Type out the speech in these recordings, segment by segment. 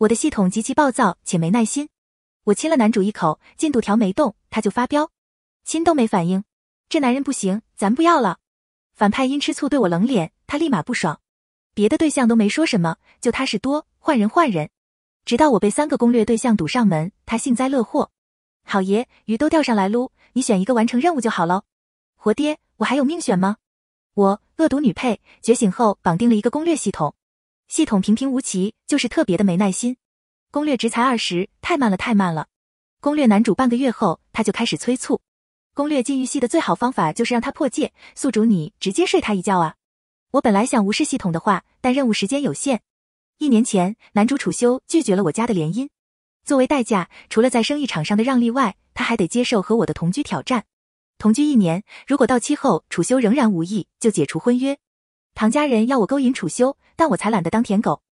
我的系统极其暴躁且没耐心，我亲了男主一口，进度条没动他就发飙，亲都没反应，这男人不行，咱不要了。反派因吃醋对我冷脸，他立马不爽，别的对象都没说什么，就他是多换人换人，直到我被三个攻略对象堵上门，他幸灾乐祸，好爷鱼都钓上来撸，你选一个完成任务就好喽。活爹，我还有命选吗？我恶毒女配觉醒后绑定了一个攻略系统。系统平平无奇，就是特别的没耐心。攻略值才二十，太慢了，太慢了。攻略男主半个月后，他就开始催促。攻略禁欲系的最好方法就是让他破戒。宿主你直接睡他一觉啊！我本来想无视系统的话，但任务时间有限。一年前，男主楚修拒绝了我家的联姻，作为代价，除了在生意场上的让利外，他还得接受和我的同居挑战。同居一年，如果到期后楚修仍然无意，就解除婚约。唐家人要我勾引楚修，但我才懒得当舔狗，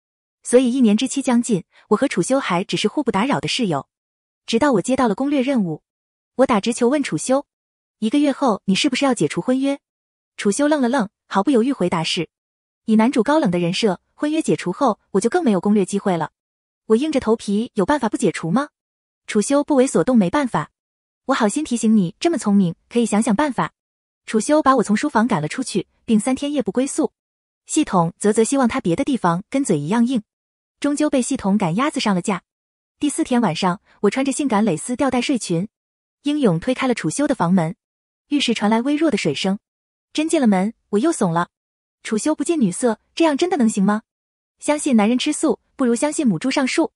所以一年之期将近，我和楚修还只是互不打扰的室友，直到我接到了攻略任务，我打直球问楚修，一个月后你是不是要解除婚约？楚修愣了愣，毫不犹豫回答是。以男主高冷的人设，婚约解除后我就更没有攻略机会了，我硬着头皮有办法不解除吗？楚修不为所动，没办法，我好心提醒你这么聪明，可以想想办法。楚修把我从书房赶了出去，并三天夜不归宿。系统啧啧，希望他别的地方跟嘴一样硬，终究被系统赶鸭子上了架。第四天晚上，我穿着性感蕾丝吊带睡裙，英勇推开了楚修的房门。浴室传来微弱的水声，真进了门，我又怂了。楚修不近女色，这样真的能行吗？相信男人吃素，不如相信母猪上树。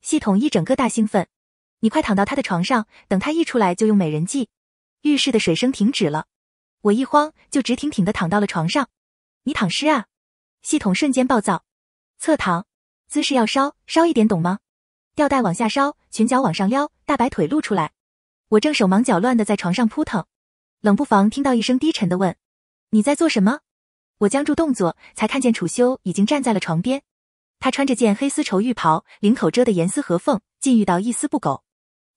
系统一整个大兴奋，你快躺到他的床上，等他一出来就用美人计。浴室的水声停止了，我一慌就直挺挺的躺到了床上。你躺尸啊！系统瞬间暴躁，侧躺，姿势要稍稍一点，懂吗？吊带往下烧，裙角往上撩，大白腿露出来。我正手忙脚乱的在床上扑腾，冷不防听到一声低沉的问：“你在做什么？”我僵住动作，才看见楚修已经站在了床边。他穿着件黑丝绸浴袍，领口遮得严丝合缝，禁欲到一丝不苟。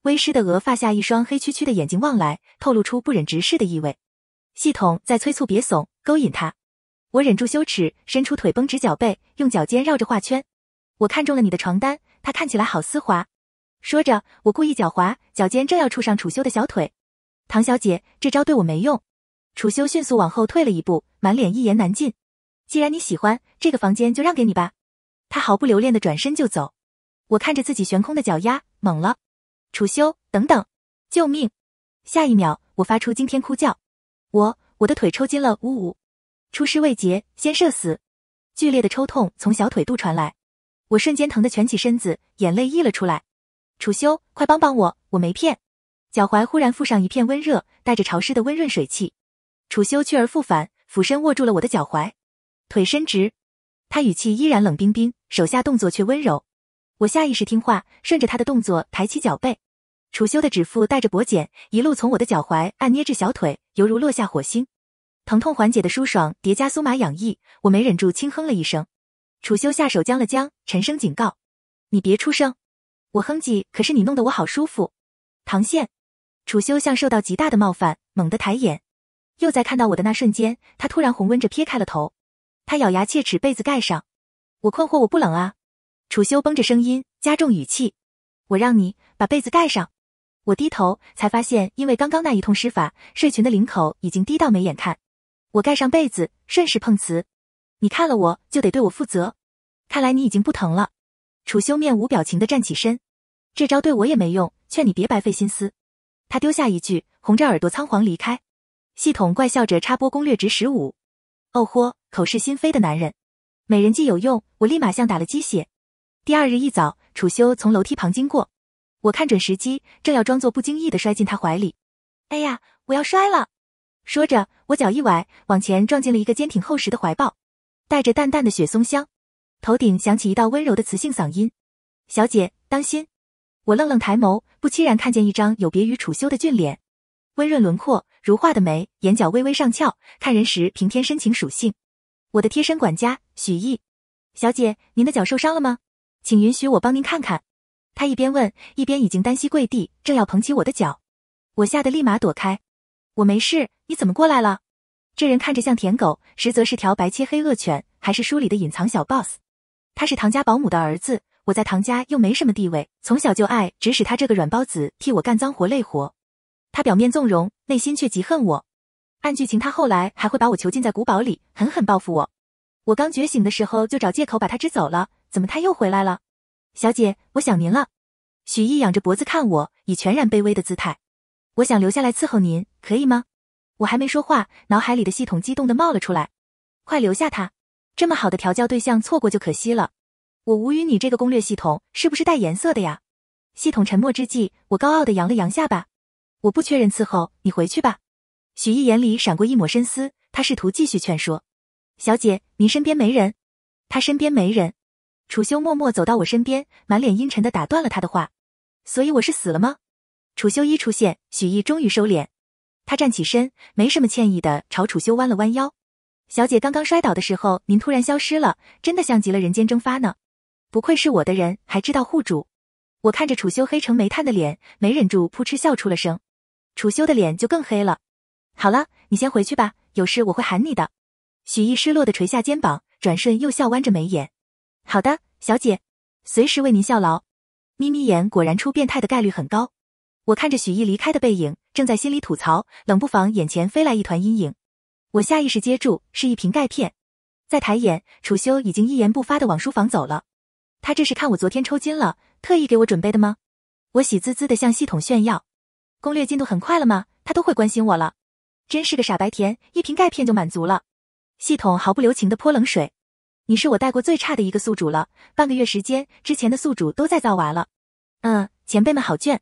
微湿的额发下一双黑黢黢的眼睛望来，透露出不忍直视的意味。系统在催促别怂，勾引他。我忍住羞耻，伸出腿绷直脚背，用脚尖绕着画圈。我看中了你的床单，它看起来好丝滑。说着，我故意脚滑，脚尖正要触上楚修的小腿。唐小姐，这招对我没用。楚修迅速往后退了一步，满脸一言难尽。既然你喜欢这个房间，就让给你吧。他毫不留恋的转身就走。我看着自己悬空的脚丫，懵了。楚修，等等！救命！下一秒，我发出惊天哭叫，我我的腿抽筋了，呜呜。出师未捷，先射死！剧烈的抽痛从小腿肚传来，我瞬间疼得蜷起身子，眼泪溢了出来。楚修，快帮帮我！我没骗。脚踝忽然附上一片温热，带着潮湿的温润水汽。楚修去而复返，俯身握住了我的脚踝，腿伸直。他语气依然冷冰冰，手下动作却温柔。我下意识听话，顺着他的动作抬起脚背。楚修的指腹带着薄茧，一路从我的脚踝按捏至小腿，犹如落下火星。疼痛缓解的舒爽叠加酥麻痒意，我没忍住轻哼了一声。楚修下手僵了僵，沉声警告：“你别出声。”我哼唧，可是你弄得我好舒服。唐羡，楚修像受到极大的冒犯，猛地抬眼，又在看到我的那瞬间，他突然红温着撇开了头。他咬牙切齿，被子盖上。我困惑，我不冷啊。楚修绷着声音加重语气：“我让你把被子盖上。”我低头，才发现因为刚刚那一通施法，睡裙的领口已经低到没眼看。我盖上被子，顺势碰瓷。你看了我，就得对我负责。看来你已经不疼了。楚修面无表情的站起身，这招对我也没用，劝你别白费心思。他丢下一句，红着耳朵仓皇离开。系统怪笑着插播攻略值十五。哦豁，口是心非的男人，美人计有用，我立马像打了鸡血。第二日一早，楚修从楼梯旁经过，我看准时机，正要装作不经意的摔进他怀里。哎呀，我要摔了！说着，我脚一崴，往前撞进了一个坚挺厚实的怀抱，带着淡淡的雪松香。头顶响起一道温柔的磁性嗓音：“小姐，当心。”我愣愣抬眸，不期然看见一张有别于楚修的俊脸，温润轮廓，如画的眉，眼角微微上翘，看人时平添深情属性。我的贴身管家许毅，小姐，您的脚受伤了吗？请允许我帮您看看。他一边问，一边已经单膝跪地，正要捧起我的脚，我吓得立马躲开。我没事，你怎么过来了？这人看着像舔狗，实则是条白切黑恶犬，还是书里的隐藏小 boss。他是唐家保姆的儿子，我在唐家又没什么地位，从小就爱指使他这个软包子替我干脏活累活。他表面纵容，内心却极恨我。按剧情，他后来还会把我囚禁在古堡里，狠狠报复我。我刚觉醒的时候就找借口把他支走了，怎么他又回来了？小姐，我想您了。许毅仰着脖子看我，以全然卑微的姿态。我想留下来伺候您，可以吗？我还没说话，脑海里的系统激动的冒了出来，快留下他，这么好的调教对象错过就可惜了。我无语，你这个攻略系统是不是带颜色的呀？系统沉默之际，我高傲的扬了扬下巴，我不缺人伺候，你回去吧。许毅眼里闪过一抹深思，他试图继续劝说，小姐，您身边没人，他身边没人。楚修默默走到我身边，满脸阴沉的打断了他的话，所以我是死了吗？楚修一出现，许毅终于收敛。他站起身，没什么歉意的朝楚修弯了弯腰：“小姐刚刚摔倒的时候，您突然消失了，真的像极了人间蒸发呢。”“不愧是我的人，还知道护主。”我看着楚修黑成煤炭的脸，没忍住扑哧笑出了声。楚修的脸就更黑了。好了，你先回去吧，有事我会喊你的。许毅失落的垂下肩膀，转瞬又笑弯着眉眼：“好的，小姐，随时为您效劳。”眯眯眼果然出变态的概率很高。我看着许毅离开的背影，正在心里吐槽，冷不防眼前飞来一团阴影，我下意识接住，是一瓶钙片。再抬眼，楚修已经一言不发的往书房走了。他这是看我昨天抽筋了，特意给我准备的吗？我喜滋滋的向系统炫耀，攻略进度很快了吗？他都会关心我了，真是个傻白甜，一瓶钙片就满足了。系统毫不留情的泼冷水，你是我带过最差的一个宿主了，半个月时间，之前的宿主都在造娃了。嗯，前辈们好卷。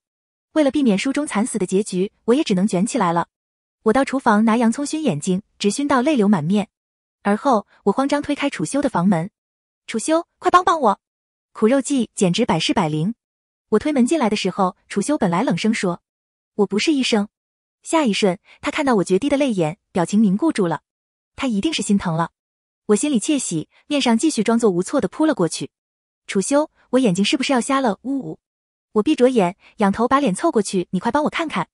为了避免书中惨死的结局，我也只能卷起来了。我到厨房拿洋葱熏眼睛，直熏到泪流满面。而后，我慌张推开楚修的房门，楚修，快帮帮我！苦肉计简直百试百灵。我推门进来的时候，楚修本来冷声说：“我不是医生。”下一瞬，他看到我决堤的泪眼，表情凝固住了。他一定是心疼了。我心里窃喜，面上继续装作无措的扑了过去。楚修，我眼睛是不是要瞎了？呜呜。我闭着眼，仰头把脸凑过去，你快帮我看看。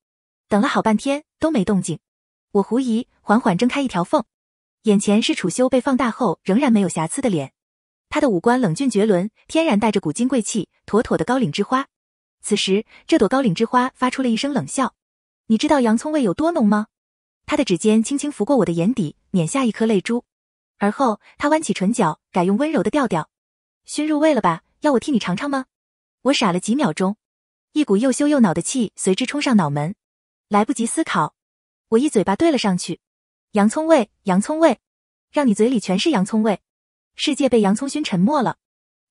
等了好半天都没动静，我狐疑，缓缓睁开一条缝，眼前是楚修被放大后仍然没有瑕疵的脸，他的五官冷峻绝伦，天然带着古今贵气，妥妥的高岭之花。此时，这朵高岭之花发出了一声冷笑。你知道洋葱味有多浓吗？他的指尖轻轻拂过我的眼底，捻下一颗泪珠，而后他弯起唇角，改用温柔的调调，熏入味了吧？要我替你尝尝吗？我傻了几秒钟，一股又羞又恼的气随之冲上脑门，来不及思考，我一嘴巴对了上去，洋葱味，洋葱味，让你嘴里全是洋葱味，世界被洋葱熏沉默了。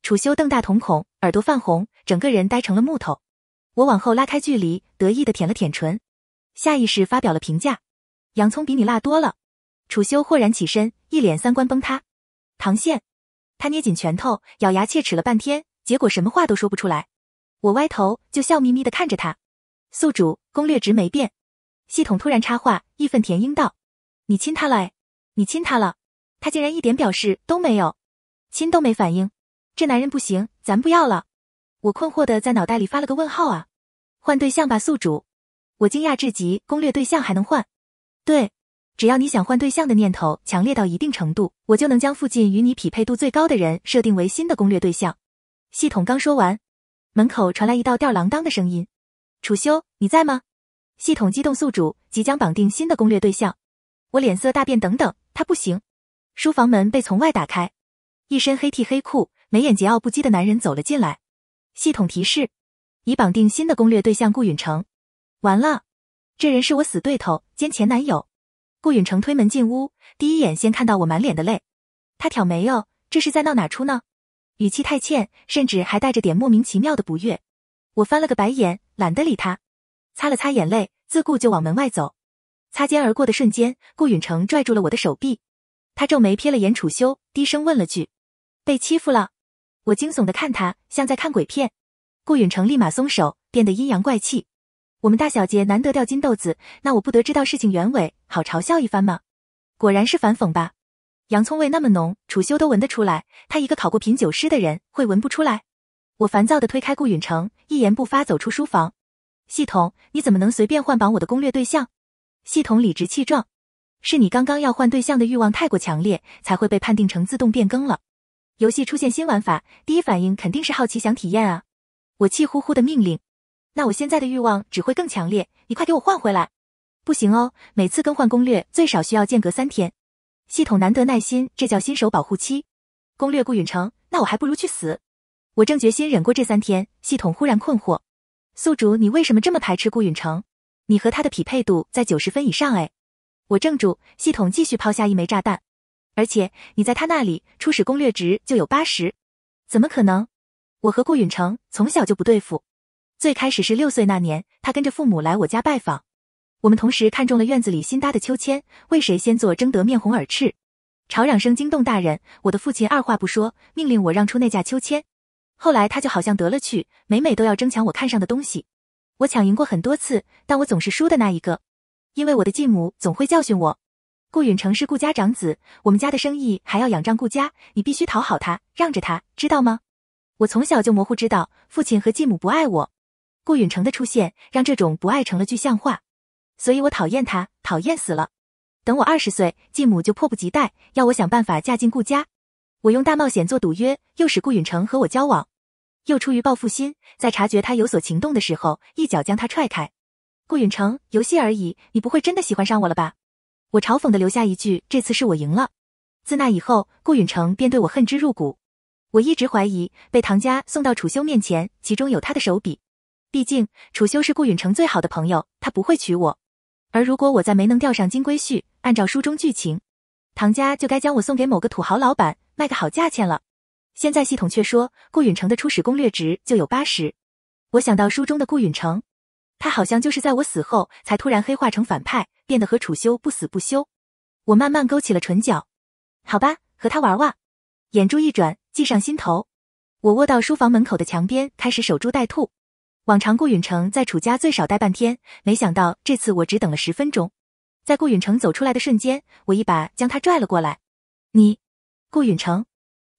楚修瞪大瞳孔，耳朵泛红，整个人呆成了木头。我往后拉开距离，得意的舔了舔唇，下意识发表了评价：洋葱比你辣多了。楚修豁然起身，一脸三观崩塌。唐宪，他捏紧拳头，咬牙切齿了半天。结果什么话都说不出来，我歪头就笑眯眯的看着他。宿主攻略值没变，系统突然插话，义愤填膺道：“你亲他了，你亲他了，他竟然一点表示都没有，亲都没反应，这男人不行，咱不要了。”我困惑的在脑袋里发了个问号啊，换对象吧，宿主。我惊讶至极，攻略对象还能换？对，只要你想换对象的念头强烈到一定程度，我就能将附近与你匹配度最高的人设定为新的攻略对象。系统刚说完，门口传来一道吊郎当的声音：“楚修，你在吗？”系统激动，宿主即将绑定新的攻略对象。我脸色大变，等等，他不行。书房门被从外打开，一身黑 T 黑裤，眉眼桀骜不羁的男人走了进来。系统提示：已绑定新的攻略对象顾允成。完了，这人是我死对头兼前男友。顾允成推门进屋，第一眼先看到我满脸的泪，他挑眉哟，这是在闹哪出呢？语气太欠，甚至还带着点莫名其妙的不悦。我翻了个白眼，懒得理他，擦了擦眼泪，自顾就往门外走。擦肩而过的瞬间，顾允成拽住了我的手臂，他皱眉瞥了眼楚修，低声问了句：“被欺负了？”我惊悚的看他，像在看鬼片。顾允成立马松手，变得阴阳怪气：“我们大小姐难得掉金豆子，那我不得知道事情原委，好嘲笑一番吗？”果然是反讽吧。洋葱味那么浓，楚修都闻得出来。他一个考过品酒师的人，会闻不出来？我烦躁地推开顾允城，一言不发走出书房。系统，你怎么能随便换绑我的攻略对象？系统理直气壮：“是你刚刚要换对象的欲望太过强烈，才会被判定成自动变更了。”游戏出现新玩法，第一反应肯定是好奇想体验啊！我气呼呼的命令：“那我现在的欲望只会更强烈，你快给我换回来！”不行哦，每次更换攻略最少需要间隔三天。系统难得耐心，这叫新手保护期。攻略顾允成，那我还不如去死。我正决心忍过这三天，系统忽然困惑：宿主，你为什么这么排斥顾允成？你和他的匹配度在九十分以上哎。我怔住，系统继续抛下一枚炸弹。而且你在他那里初始攻略值就有八十，怎么可能？我和顾允成从小就不对付。最开始是六岁那年，他跟着父母来我家拜访。我们同时看中了院子里新搭的秋千，为谁先坐争得面红耳赤，吵嚷声惊动大人。我的父亲二话不说，命令我让出那架秋千。后来他就好像得了去，每每都要争抢我看上的东西。我抢赢过很多次，但我总是输的那一个，因为我的继母总会教训我。顾允成是顾家长子，我们家的生意还要仰仗顾家，你必须讨好他，让着他，知道吗？我从小就模糊知道父亲和继母不爱我。顾允成的出现，让这种不爱成了具象化。所以我讨厌他，讨厌死了。等我二十岁，继母就迫不及待要我想办法嫁进顾家。我用大冒险做赌约，诱使顾允城和我交往，又出于报复心，在察觉他有所情动的时候，一脚将他踹开。顾允城，游戏而已，你不会真的喜欢上我了吧？我嘲讽的留下一句：“这次是我赢了。”自那以后，顾允城便对我恨之入骨。我一直怀疑被唐家送到楚修面前，其中有他的手笔。毕竟楚修是顾允城最好的朋友，他不会娶我。而如果我再没能钓上金龟婿，按照书中剧情，唐家就该将我送给某个土豪老板，卖个好价钱了。现在系统却说，顾允城的初始攻略值就有八十。我想到书中的顾允城，他好像就是在我死后才突然黑化成反派，变得和楚修不死不休。我慢慢勾起了唇角，好吧，和他玩玩。眼珠一转，计上心头，我卧到书房门口的墙边，开始守株待兔。往常顾允城在楚家最少待半天，没想到这次我只等了十分钟。在顾允城走出来的瞬间，我一把将他拽了过来。你，顾允城，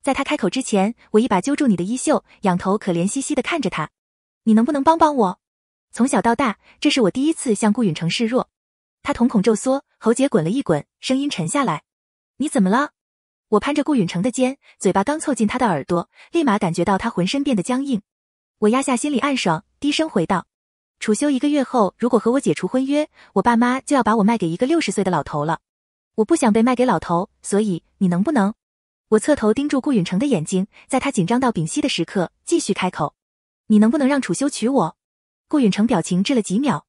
在他开口之前，我一把揪住你的衣袖，仰头可怜兮兮的看着他。你能不能帮帮我？从小到大，这是我第一次向顾允城示弱。他瞳孔骤缩，喉结滚了一滚，声音沉下来。你怎么了？我攀着顾允城的肩，嘴巴刚凑近他的耳朵，立马感觉到他浑身变得僵硬。我压下心里暗爽。低声回道：“楚修一个月后如果和我解除婚约，我爸妈就要把我卖给一个六十岁的老头了。我不想被卖给老头，所以你能不能……”我侧头盯住顾允成的眼睛，在他紧张到屏息的时刻，继续开口：“你能不能让楚修娶我？”顾允成表情滞了几秒，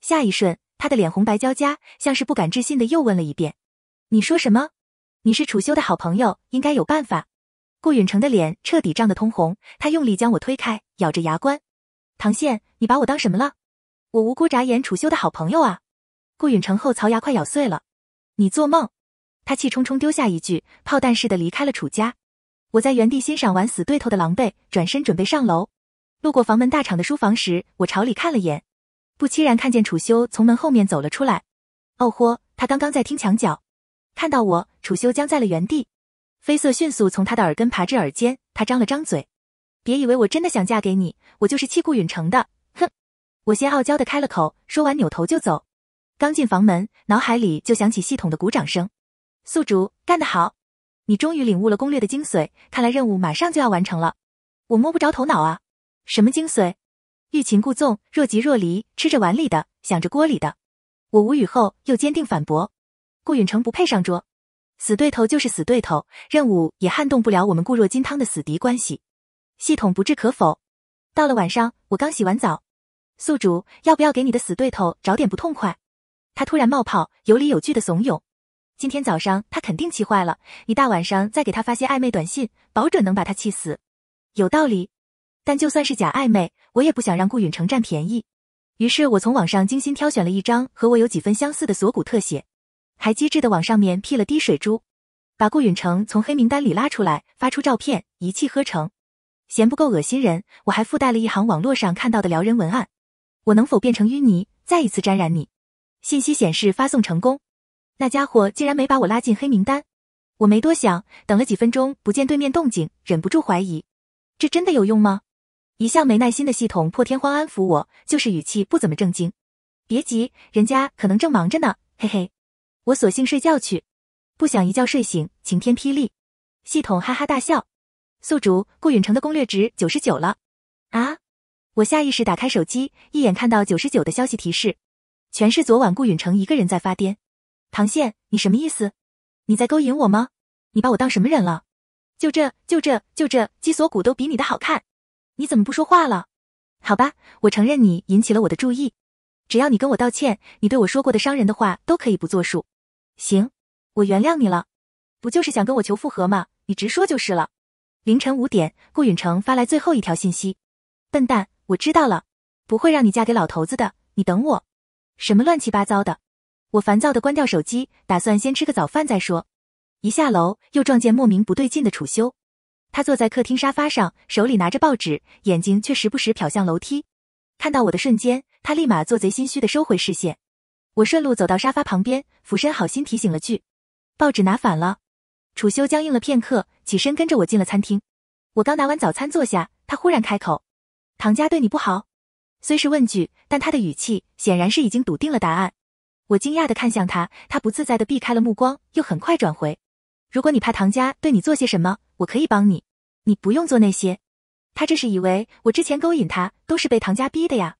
下一瞬他的脸红白交加，像是不敢置信的又问了一遍：“你说什么？你是楚修的好朋友，应该有办法。”顾允成的脸彻底涨得通红，他用力将我推开，咬着牙关。唐宪，你把我当什么了？我无辜眨眼，楚修的好朋友啊！顾允成后槽牙快咬碎了，你做梦！他气冲冲丢下一句，炮弹似的离开了楚家。我在原地欣赏完死对头的狼狈，转身准备上楼。路过房门大敞的书房时，我朝里看了眼，不期然看见楚修从门后面走了出来。哦豁，他刚刚在听墙角。看到我，楚修僵在了原地，绯色迅速从他的耳根爬至耳尖，他张了张嘴。别以为我真的想嫁给你，我就是气顾允城的。哼！我先傲娇的开了口，说完扭头就走。刚进房门，脑海里就响起系统的鼓掌声：“宿主干得好，你终于领悟了攻略的精髓，看来任务马上就要完成了。”我摸不着头脑啊，什么精髓？欲擒故纵，若即若离，吃着碗里的想着锅里的。我无语后又坚定反驳：“顾允城不配上桌，死对头就是死对头，任务也撼动不了我们固若金汤的死敌关系。”系统不置可否。到了晚上，我刚洗完澡，宿主要不要给你的死对头找点不痛快？他突然冒泡，有理有据的怂恿。今天早上他肯定气坏了，你大晚上再给他发些暧昧短信，保准能把他气死。有道理，但就算是假暧昧，我也不想让顾允成占便宜。于是，我从网上精心挑选了一张和我有几分相似的锁骨特写，还机智的往上面 P 了滴水珠，把顾允成从黑名单里拉出来，发出照片，一气呵成。嫌不够恶心人，我还附带了一行网络上看到的撩人文案。我能否变成淤泥，再一次沾染你？信息显示发送成功，那家伙竟然没把我拉进黑名单。我没多想，等了几分钟不见对面动静，忍不住怀疑，这真的有用吗？一向没耐心的系统破天荒安抚我，就是语气不怎么正经。别急，人家可能正忙着呢，嘿嘿。我索性睡觉去，不想一觉睡醒晴天霹雳。系统哈哈大笑。宿主顾允成的攻略值九十九了，啊！我下意识打开手机，一眼看到九十九的消息提示，全是昨晚顾允成一个人在发癫。唐宪，你什么意思？你在勾引我吗？你把我当什么人了？就这就这就这，鸡锁骨都比你的好看，你怎么不说话了？好吧，我承认你引起了我的注意，只要你跟我道歉，你对我说过的伤人的话都可以不作数。行，我原谅你了，不就是想跟我求复合吗？你直说就是了。凌晨五点，顾允成发来最后一条信息：笨蛋，我知道了，不会让你嫁给老头子的。你等我。什么乱七八糟的！我烦躁的关掉手机，打算先吃个早饭再说。一下楼，又撞见莫名不对劲的楚修。他坐在客厅沙发上，手里拿着报纸，眼睛却时不时瞟向楼梯。看到我的瞬间，他立马做贼心虚的收回视线。我顺路走到沙发旁边，俯身好心提醒了句：报纸拿反了。楚修僵硬了片刻，起身跟着我进了餐厅。我刚拿完早餐坐下，他忽然开口：“唐家对你不好？”虽是问句，但他的语气显然是已经笃定了答案。我惊讶地看向他，他不自在地避开了目光，又很快转回：“如果你怕唐家对你做些什么，我可以帮你。你不用做那些。”他这是以为我之前勾引他都是被唐家逼的呀？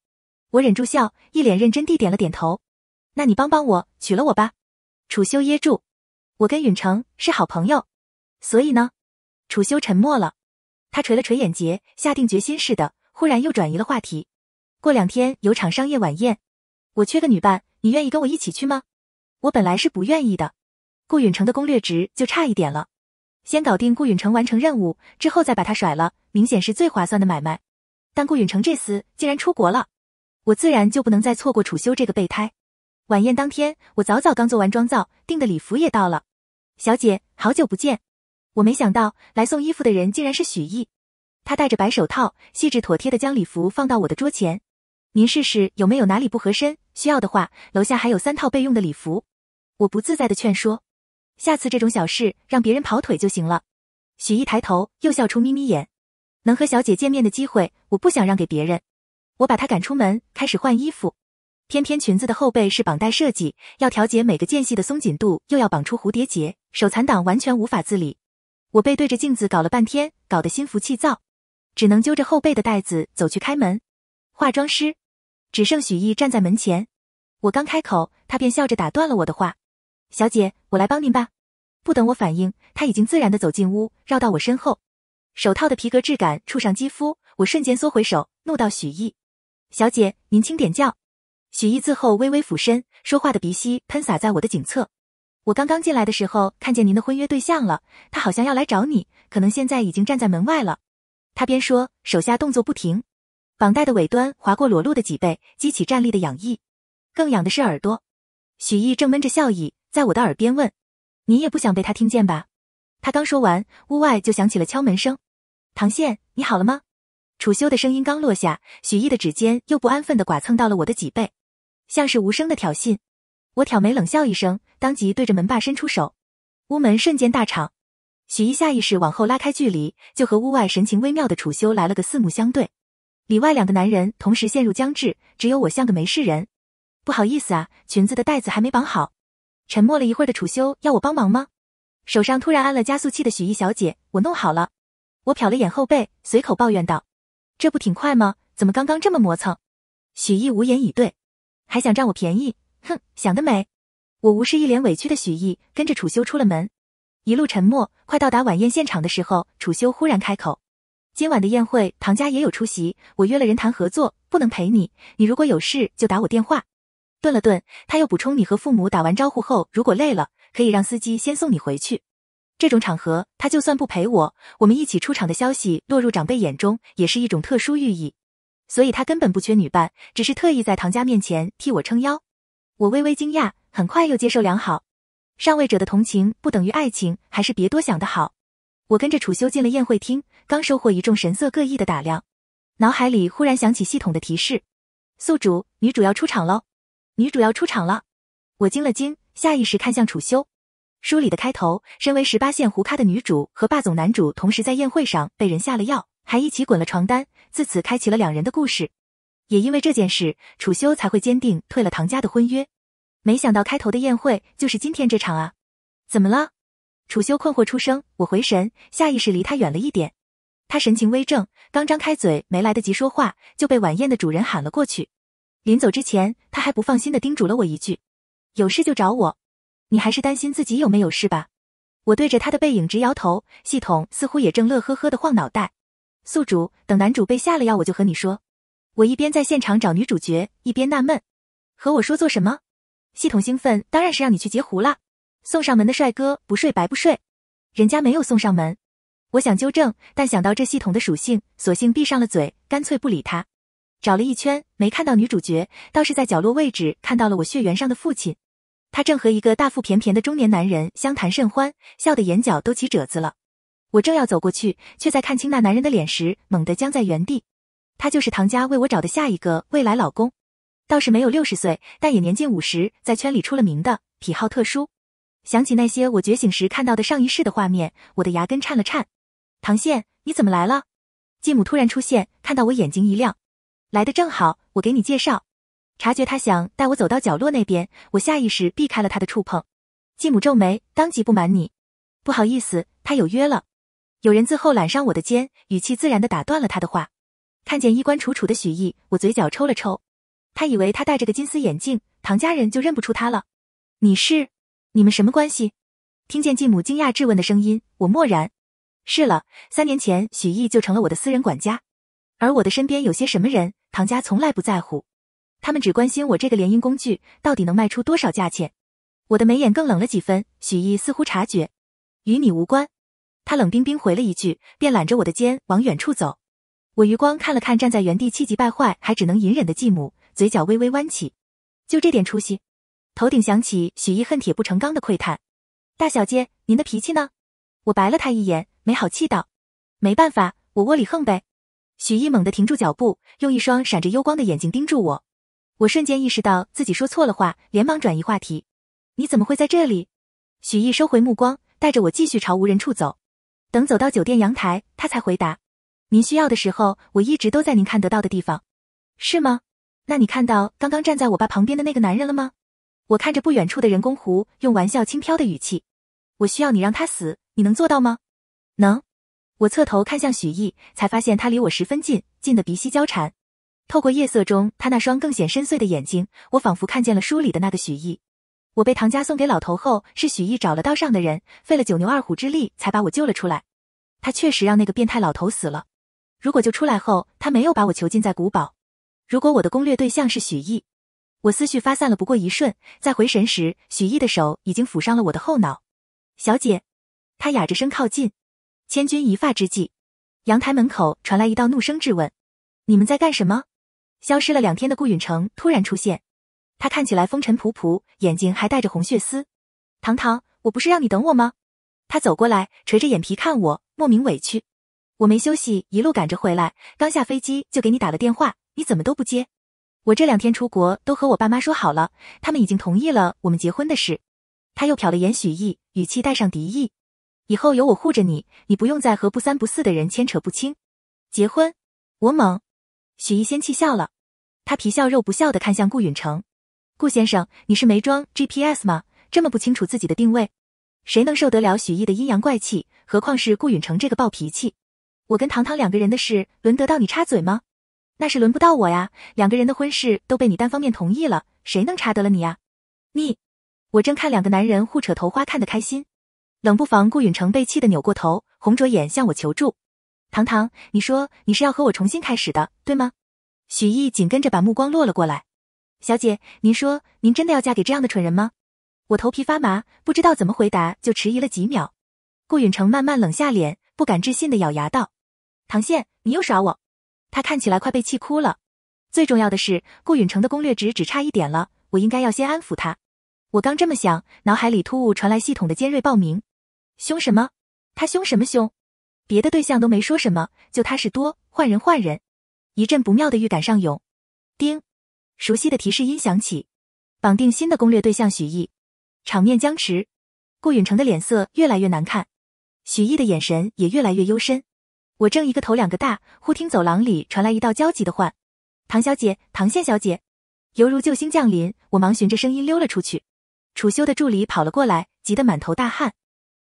我忍住笑，一脸认真地点了点头：“那你帮帮我，娶了我吧。”楚修噎住。我跟允成是好朋友，所以呢，楚修沉默了。他垂了垂眼睫，下定决心似的，忽然又转移了话题。过两天有场商业晚宴，我缺个女伴，你愿意跟我一起去吗？我本来是不愿意的。顾允城的攻略值就差一点了，先搞定顾允城完成任务之后再把他甩了，明显是最划算的买卖。但顾允城这厮竟然出国了，我自然就不能再错过楚修这个备胎。晚宴当天，我早早刚做完妆造，订的礼服也到了。小姐，好久不见，我没想到来送衣服的人竟然是许毅。他戴着白手套，细致妥帖的将礼服放到我的桌前。您试试有没有哪里不合身，需要的话，楼下还有三套备用的礼服。我不自在的劝说，下次这种小事让别人跑腿就行了。许毅抬头又笑出眯眯眼，能和小姐见面的机会，我不想让给别人。我把他赶出门，开始换衣服。偏偏裙子的后背是绑带设计，要调节每个间隙的松紧度，又要绑出蝴蝶结。手残党完全无法自理，我背对着镜子搞了半天，搞得心浮气躁，只能揪着后背的带子走去开门。化妆师只剩许毅站在门前，我刚开口，他便笑着打断了我的话：“小姐，我来帮您吧。”不等我反应，他已经自然的走进屋，绕到我身后，手套的皮革质感触上肌肤，我瞬间缩回手，怒道：“许毅，小姐您轻点叫。”许毅自后微微俯身，说话的鼻息喷洒在我的颈侧。我刚刚进来的时候，看见您的婚约对象了，他好像要来找你，可能现在已经站在门外了。他边说，手下动作不停，绑带的尾端划过裸露的脊背，激起站立的痒意，更痒的是耳朵。许毅正闷着笑意，在我的耳边问：“你也不想被他听见吧？”他刚说完，屋外就响起了敲门声。唐羡，你好了吗？楚修的声音刚落下，许毅的指尖又不安分的剐蹭到了我的脊背，像是无声的挑衅。我挑眉冷笑一声。当即对着门把伸出手，屋门瞬间大敞。许一下意识往后拉开距离，就和屋外神情微妙的楚修来了个四目相对。里外两个男人同时陷入僵滞，只有我像个没事人。不好意思啊，裙子的带子还没绑好。沉默了一会儿的楚修，要我帮忙吗？手上突然按了加速器的许逸小姐，我弄好了。我瞟了眼后背，随口抱怨道：“这不挺快吗？怎么刚刚这么磨蹭？”许逸无言以对，还想占我便宜，哼，想得美。我无视一脸委屈的许毅，跟着楚修出了门，一路沉默。快到达晚宴现场的时候，楚修忽然开口：“今晚的宴会唐家也有出席，我约了人谈合作，不能陪你。你如果有事就打我电话。”顿了顿，他又补充：“你和父母打完招呼后，如果累了，可以让司机先送你回去。这种场合，他就算不陪我，我们一起出场的消息落入长辈眼中，也是一种特殊寓意。所以他根本不缺女伴，只是特意在唐家面前替我撑腰。”我微微惊讶，很快又接受良好。上位者的同情不等于爱情，还是别多想的好。我跟着楚修进了宴会厅，刚收获一众神色各异的打量，脑海里忽然响起系统的提示：宿主，女主要出场喽！女主要出场了！我惊了惊，下意识看向楚修。书里的开头，身为十八线胡咖的女主和霸总男主同时在宴会上被人下了药，还一起滚了床单，自此开启了两人的故事。也因为这件事，楚修才会坚定退了唐家的婚约。没想到开头的宴会就是今天这场啊！怎么了？楚修困惑出声。我回神，下意识离他远了一点。他神情微正，刚张开嘴，没来得及说话，就被晚宴的主人喊了过去。临走之前，他还不放心的叮嘱了我一句：“有事就找我。”你还是担心自己有没有事吧。我对着他的背影直摇头。系统似乎也正乐呵呵的晃脑袋。宿主，等男主被下了药，我就和你说。我一边在现场找女主角，一边纳闷，和我说做什么？系统兴奋当然是让你去截胡啦，送上门的帅哥不睡白不睡，人家没有送上门。我想纠正，但想到这系统的属性，索性闭上了嘴，干脆不理他。找了一圈没看到女主角，倒是在角落位置看到了我血缘上的父亲，他正和一个大腹便便的中年男人相谈甚欢，笑的眼角都起褶子了。我正要走过去，却在看清那男人的脸时，猛地僵在原地。他就是唐家为我找的下一个未来老公，倒是没有六十岁，但也年近五十，在圈里出了名的癖好特殊。想起那些我觉醒时看到的上一世的画面，我的牙根颤了颤。唐宪，你怎么来了？继母突然出现，看到我眼睛一亮，来的正好，我给你介绍。察觉他想带我走到角落那边，我下意识避开了他的触碰。继母皱眉，当即不瞒你，不好意思，他有约了。有人自后揽上我的肩，语气自然的打断了他的话。看见衣冠楚楚的许毅，我嘴角抽了抽。他以为他戴着个金丝眼镜，唐家人就认不出他了。你是？你们什么关系？听见继母惊讶质问的声音，我默然。是了，三年前许毅就成了我的私人管家。而我的身边有些什么人，唐家从来不在乎。他们只关心我这个联姻工具到底能卖出多少价钱。我的眉眼更冷了几分。许毅似乎察觉，与你无关。他冷冰冰回了一句，便揽着我的肩往远处走。我余光看了看站在原地气急败坏还只能隐忍的继母，嘴角微微弯起。就这点出息？头顶响起许毅恨铁不成钢的喟叹：“大小姐，您的脾气呢？”我白了他一眼，没好气道：“没办法，我窝里横呗。”许毅猛地停住脚步，用一双闪着幽光的眼睛盯住我。我瞬间意识到自己说错了话，连忙转移话题：“你怎么会在这里？”许毅收回目光，带着我继续朝无人处走。等走到酒店阳台，他才回答。您需要的时候，我一直都在您看得到的地方，是吗？那你看到刚刚站在我爸旁边的那个男人了吗？我看着不远处的人工湖，用玩笑轻飘的语气：“我需要你让他死，你能做到吗？”能。我侧头看向许毅，才发现他离我十分近，近得鼻息交缠。透过夜色中他那双更显深邃的眼睛，我仿佛看见了书里的那个许毅。我被唐家送给老头后，是许毅找了道上的人，费了九牛二虎之力才把我救了出来。他确实让那个变态老头死了。如果就出来后，他没有把我囚禁在古堡。如果我的攻略对象是许逸，我思绪发散了不过一瞬，在回神时，许逸的手已经抚上了我的后脑。小姐，他哑着声靠近。千钧一发之际，阳台门口传来一道怒声质问：“你们在干什么？”消失了两天的顾允城突然出现，他看起来风尘仆仆，眼睛还带着红血丝。糖糖，我不是让你等我吗？他走过来，垂着眼皮看我，莫名委屈。我没休息，一路赶着回来，刚下飞机就给你打了电话，你怎么都不接？我这两天出国都和我爸妈说好了，他们已经同意了我们结婚的事。他又瞟了眼许毅，语气带上敌意。以后有我护着你，你不用再和不三不四的人牵扯不清。结婚？我懵。许毅先气笑了，他皮笑肉不笑的看向顾允成。顾先生，你是没装 GPS 吗？这么不清楚自己的定位？谁能受得了许毅的阴阳怪气？何况是顾允成这个暴脾气。我跟唐唐两个人的事，轮得到你插嘴吗？那是轮不到我呀！两个人的婚事都被你单方面同意了，谁能插得了你呀？你，我正看两个男人互扯头花看得开心，冷不防顾允城被气得扭过头，红着眼向我求助：“唐唐，你说你是要和我重新开始的，对吗？”许毅紧跟着把目光落了过来：“小姐，您说您真的要嫁给这样的蠢人吗？”我头皮发麻，不知道怎么回答，就迟疑了几秒。顾允城慢慢冷下脸，不敢置信的咬牙道。唐宪，你又耍我！他看起来快被气哭了。最重要的是，顾允成的攻略值只差一点了，我应该要先安抚他。我刚这么想，脑海里突兀传来系统的尖锐报鸣。凶什么？他凶什么凶？别的对象都没说什么，就他是多换人换人。一阵不妙的预感上涌。叮，熟悉的提示音响起，绑定新的攻略对象许毅。场面僵持，顾允成的脸色越来越难看，许毅的眼神也越来越幽深。我正一个头两个大，忽听走廊里传来一道焦急的唤：“唐小姐，唐县小姐！”犹如救星降临，我忙循着声音溜了出去。楚修的助理跑了过来，急得满头大汗：“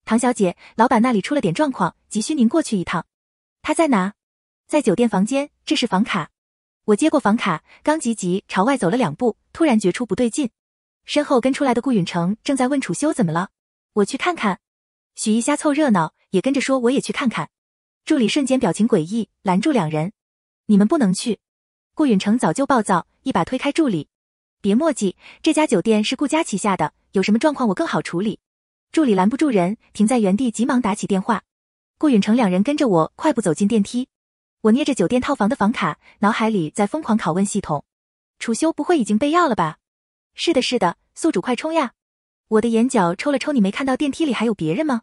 唐小姐，老板那里出了点状况，急需您过去一趟。”他在哪？在酒店房间，这是房卡。我接过房卡，刚急急朝外走了两步，突然觉出不对劲，身后跟出来的顾允成正在问楚修怎么了。我去看看。许一瞎凑热闹，也跟着说：“我也去看看。”助理瞬间表情诡异，拦住两人：“你们不能去。”顾允成早就暴躁，一把推开助理：“别墨迹，这家酒店是顾家旗下的，有什么状况我更好处理。”助理拦不住人，停在原地，急忙打起电话。顾允成两人跟着我快步走进电梯。我捏着酒店套房的房卡，脑海里在疯狂拷问系统：“楚修不会已经被要了吧？”“是的，是的，宿主快冲呀！”我的眼角抽了抽，你没看到电梯里还有别人吗？“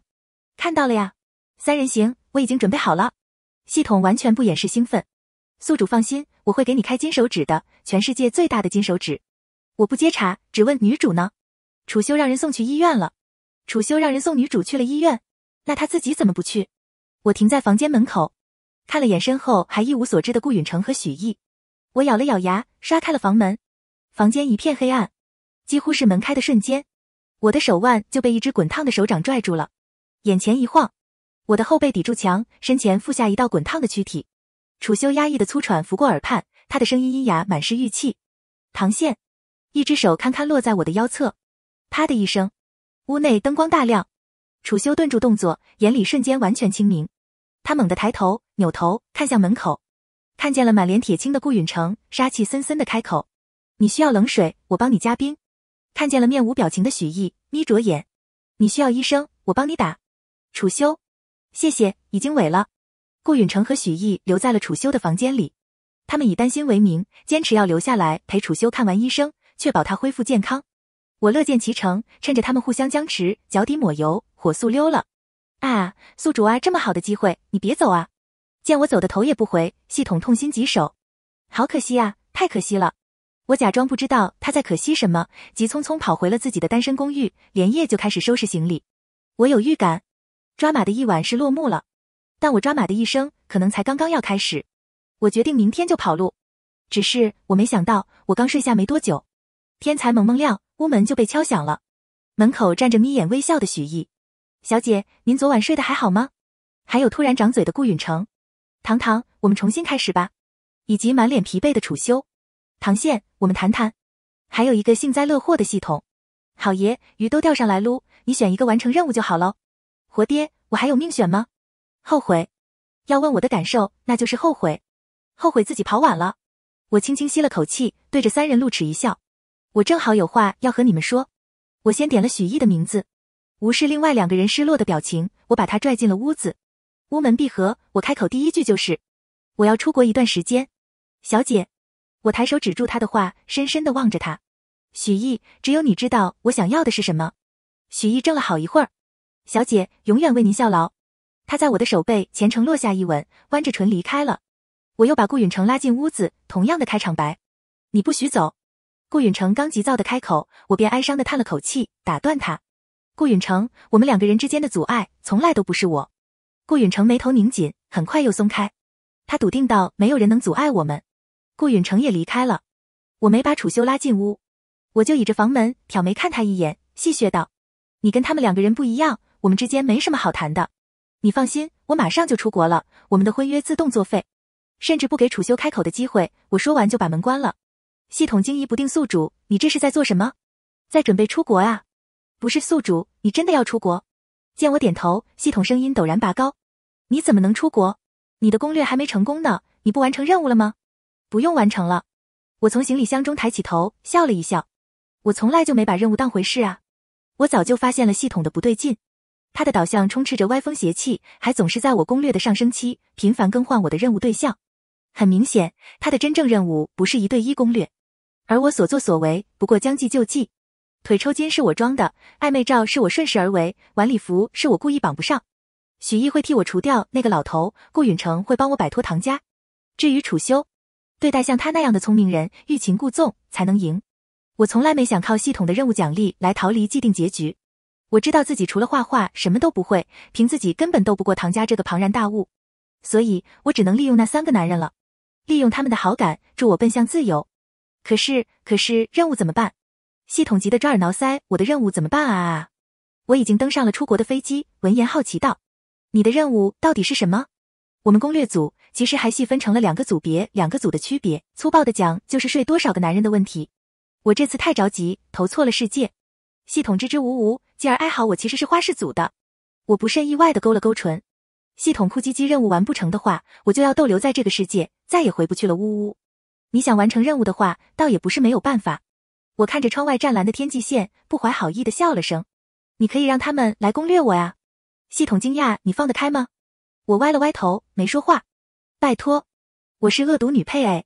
看到了呀，三人行。”我已经准备好了，系统完全不掩饰兴奋。宿主放心，我会给你开金手指的，全世界最大的金手指。我不接茬，只问女主呢？楚修让人送去医院了。楚修让人送女主去了医院，那他自己怎么不去？我停在房间门口，看了眼身后还一无所知的顾允成和许毅，我咬了咬牙，刷开了房门。房间一片黑暗，几乎是门开的瞬间，我的手腕就被一只滚烫的手掌拽住了，眼前一晃。我的后背抵住墙，身前附下一道滚烫的躯体，楚修压抑的粗喘拂过耳畔，他的声音阴哑，满是玉气。唐宪，一只手堪堪落在我的腰侧，啪的一声，屋内灯光大亮。楚修顿住动作，眼里瞬间完全清明，他猛地抬头，扭头看向门口，看见了满脸铁青的顾允城，杀气森森的开口：“你需要冷水，我帮你加冰。”看见了面无表情的许逸，眯着眼：“你需要医生，我帮你打。”楚修。谢谢，已经萎了。顾允成和许毅留在了楚修的房间里，他们以担心为名，坚持要留下来陪楚修看完医生，确保他恢复健康。我乐见其成，趁着他们互相僵持，脚底抹油，火速溜了。啊，宿主啊，这么好的机会，你别走啊！见我走的头也不回，系统痛心疾首，好可惜啊，太可惜了。我假装不知道他在可惜什么，急匆匆跑回了自己的单身公寓，连夜就开始收拾行李。我有预感。抓马的一晚是落幕了，但我抓马的一生可能才刚刚要开始。我决定明天就跑路。只是我没想到，我刚睡下没多久，天才蒙蒙亮，屋门就被敲响了。门口站着眯眼微笑的许逸小姐，您昨晚睡得还好吗？还有突然长嘴的顾允成，唐唐，我们重新开始吧。以及满脸疲惫的楚修，唐羡，我们谈谈。还有一个幸灾乐祸的系统，好爷，鱼都钓上来撸，你选一个完成任务就好喽。活爹，我还有命选吗？后悔，要问我的感受，那就是后悔，后悔自己跑晚了。我轻轻吸了口气，对着三人露齿一笑。我正好有话要和你们说。我先点了许毅的名字，无视另外两个人失落的表情，我把他拽进了屋子。屋门闭合，我开口第一句就是我要出国一段时间。小姐，我抬手止住他的话，深深的望着他。许毅，只有你知道我想要的是什么。许毅怔了好一会儿。小姐，永远为您效劳。他在我的手背虔诚落下一吻，弯着唇离开了。我又把顾允城拉进屋子，同样的开场白：“你不许走。”顾允城刚急躁的开口，我便哀伤的叹了口气，打断他：“顾允城，我们两个人之间的阻碍，从来都不是我。”顾允城眉头拧紧，很快又松开。他笃定到没有人能阻碍我们。顾允城也离开了。我没把楚修拉进屋，我就倚着房门，挑眉看他一眼，戏谑道：“你跟他们两个人不一样。”我们之间没什么好谈的，你放心，我马上就出国了，我们的婚约自动作废，甚至不给楚修开口的机会。我说完就把门关了。系统惊疑不定，宿主，你这是在做什么？在准备出国啊？不是，宿主，你真的要出国？见我点头，系统声音陡然拔高，你怎么能出国？你的攻略还没成功呢，你不完成任务了吗？不用完成了，我从行李箱中抬起头，笑了一笑，我从来就没把任务当回事啊，我早就发现了系统的不对劲。他的导向充斥着歪风邪气，还总是在我攻略的上升期频繁更换我的任务对象。很明显，他的真正任务不是一对一攻略，而我所作所为不过将计就计。腿抽筋是我装的，暧昧照是我顺势而为，晚礼服是我故意绑不上。许毅会替我除掉那个老头，顾允城会帮我摆脱唐家。至于楚修，对待像他那样的聪明人，欲擒故纵才能赢。我从来没想靠系统的任务奖励来逃离既定结局。我知道自己除了画画什么都不会，凭自己根本斗不过唐家这个庞然大物，所以我只能利用那三个男人了，利用他们的好感助我奔向自由。可是，可是任务怎么办？系统急得抓耳挠腮，我的任务怎么办啊啊！我已经登上了出国的飞机。闻言好奇道：“你的任务到底是什么？”我们攻略组其实还细分成了两个组别，两个组的区别，粗暴的讲就是睡多少个男人的问题。我这次太着急，投错了世界。系统支支吾吾，继而哀嚎：“我其实是花氏组的。”我不慎意外的勾了勾唇。系统哭唧唧：“任务完不成的话，我就要逗留在这个世界，再也回不去了。”呜呜。你想完成任务的话，倒也不是没有办法。我看着窗外湛蓝的天际线，不怀好意的笑了声：“你可以让他们来攻略我呀。”系统惊讶：“你放得开吗？”我歪了歪头，没说话。拜托，我是恶毒女配哎。